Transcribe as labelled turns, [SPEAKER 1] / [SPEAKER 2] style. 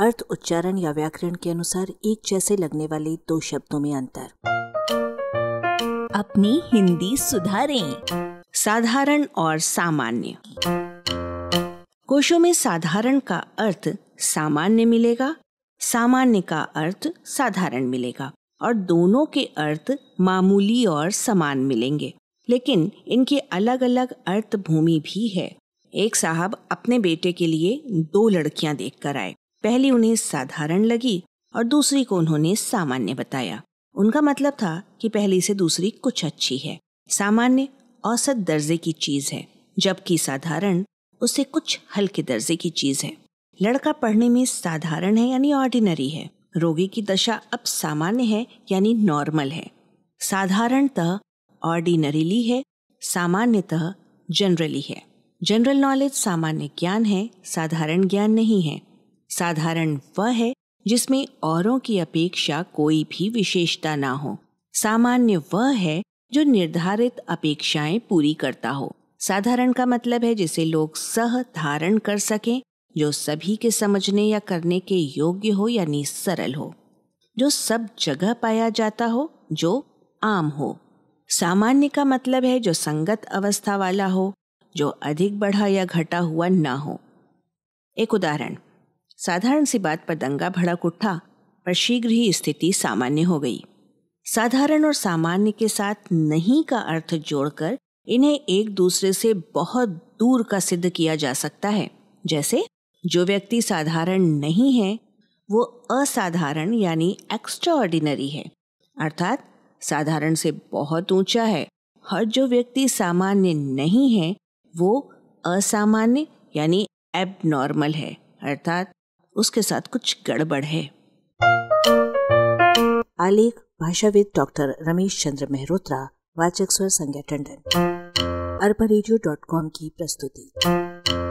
[SPEAKER 1] अर्थ उच्चारण या व्याकरण के अनुसार एक जैसे लगने वाले दो शब्दों में अंतर अपनी हिंदी सुधारें साधारण और सामान्य कोशों में साधारण का अर्थ सामान्य मिलेगा सामान्य का अर्थ साधारण मिलेगा और दोनों के अर्थ मामूली और समान मिलेंगे लेकिन इनके अलग अलग अर्थ भूमि भी है एक साहब अपने बेटे के लिए दो लड़कियां देख कर आए पहली उन्हें साधारण लगी और दूसरी को उन्होंने सामान्य बताया उनका मतलब था कि पहली से दूसरी कुछ अच्छी है सामान्य औसत दर्जे की चीज है जबकि साधारण उससे कुछ हल्के दर्जे की चीज है लड़का पढ़ने में साधारण है यानी ऑर्डिनरी है रोगी की दशा अब सामान्य है यानी नॉर्मल है साधारणतः ऑर्डिनरीली है सामान्यतः जनरली है जनरल नॉलेज सामान्य ज्ञान है साधारण ज्ञान नहीं है साधारण वह है जिसमें औरों की अपेक्षा कोई भी विशेषता ना हो सामान्य वह है जो निर्धारित अपेक्षाएं पूरी करता हो साधारण का मतलब है जिसे लोग सह धारण कर सकें जो सभी के समझने या करने के योग्य हो यानी सरल हो जो सब जगह पाया जाता हो जो आम हो सामान्य का मतलब है जो संगत अवस्था वाला हो जो अधिक बढ़ा या घटा हुआ ना हो एक उदाहरण साधारण सी बात पर दंगा भड़क उठा पर शीघ्र ही स्थिति सामान्य हो गई साधारण और सामान्य के साथ नहीं का अर्थ जोड़कर इन्हें एक दूसरे से बहुत दूर का सिद्ध किया जा सकता है जैसे जो व्यक्ति साधारण नहीं है वो असाधारण यानी एक्स्ट्रा ऑर्डिनरी है अर्थात साधारण से बहुत ऊंचा है हर जो व्यक्ति सामान्य नहीं है वो असामान्य यानी एबनॉर्मल है अर्थात उसके साथ कुछ गड़बड़ है आलेख भाषाविद डॉक्टर रमेश चंद्र मेहरोत्रा वाचक स्वर संज्ञा टंडन अरबा की प्रस्तुति